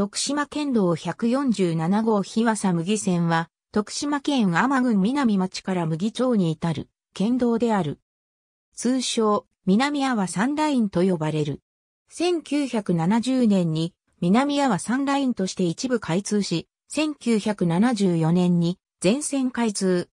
徳島県道147号日和佐麦線は、徳島県天郡南町から麦町に至る、県道である。通称、南阿波三ラインと呼ばれる。1970年に、南阿波三ラインとして一部開通し、1974年に全線開通。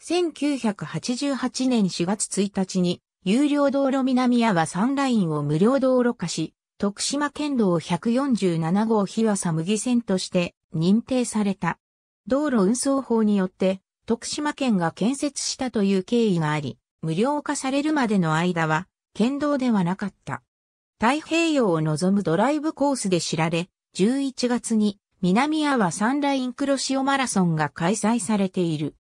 1988年4月1日に、有料道路南阿波3ラインを無料道路化し、徳島県道147号日和佐麦線として認定された。道路運送法によって徳島県が建設したという経緯があり、無料化されるまでの間は県道ではなかった。太平洋を望むドライブコースで知られ、11月に南阿波サンライン黒潮マラソンが開催されている。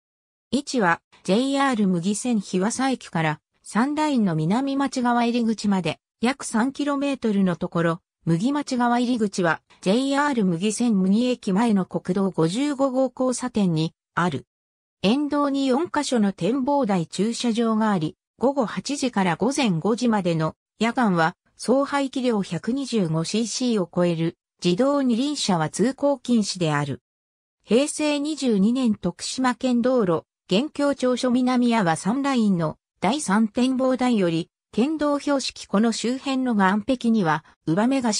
位置は JR 麦線日和佐駅からサンラインの南町側入り口まで約 3km のところ、麦町側入り口は JR 麦線麦駅前の国道55号交差点にある。沿道に4カ所の展望台駐車場があり、午後8時から午前5時までの夜間は総排気量 125cc を超える自動二輪車は通行禁止である。平成22年徳島県道路、現況庁所南屋は3ラインの第3展望台より剣道標識この周辺の岸壁には、上目メガ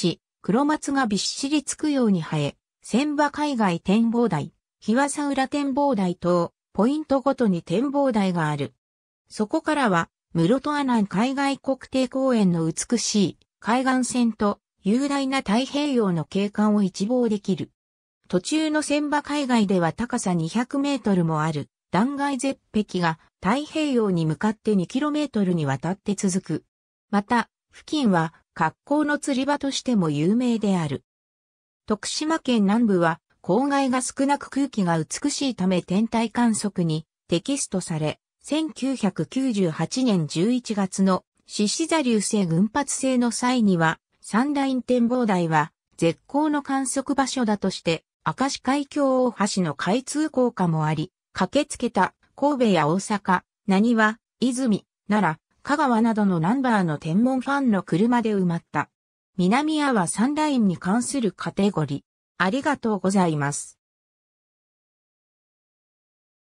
黒松がびっしりつくように生え、千葉海外展望台、日和浦展望台等、ポイントごとに展望台がある。そこからは、室戸阿南海外国定公園の美しい海岸線と雄大な太平洋の景観を一望できる。途中の千葉海外では高さ200メートルもある断崖絶壁が太平洋に向かって 2km にわたって続く。また、付近は格好の釣り場としても有名である。徳島県南部は公害が少なく空気が美しいため天体観測にテキストされ、1998年11月の獅子座流星群発星の際には、三大展望台は絶好の観測場所だとして、明石海峡大橋の開通効果もあり、駆けつけた神戸や大阪、何は、泉、奈良、香川などのナンバーの天文ファンの車で埋まった。南アワサンラインに関するカテゴリー。ありがとうございます。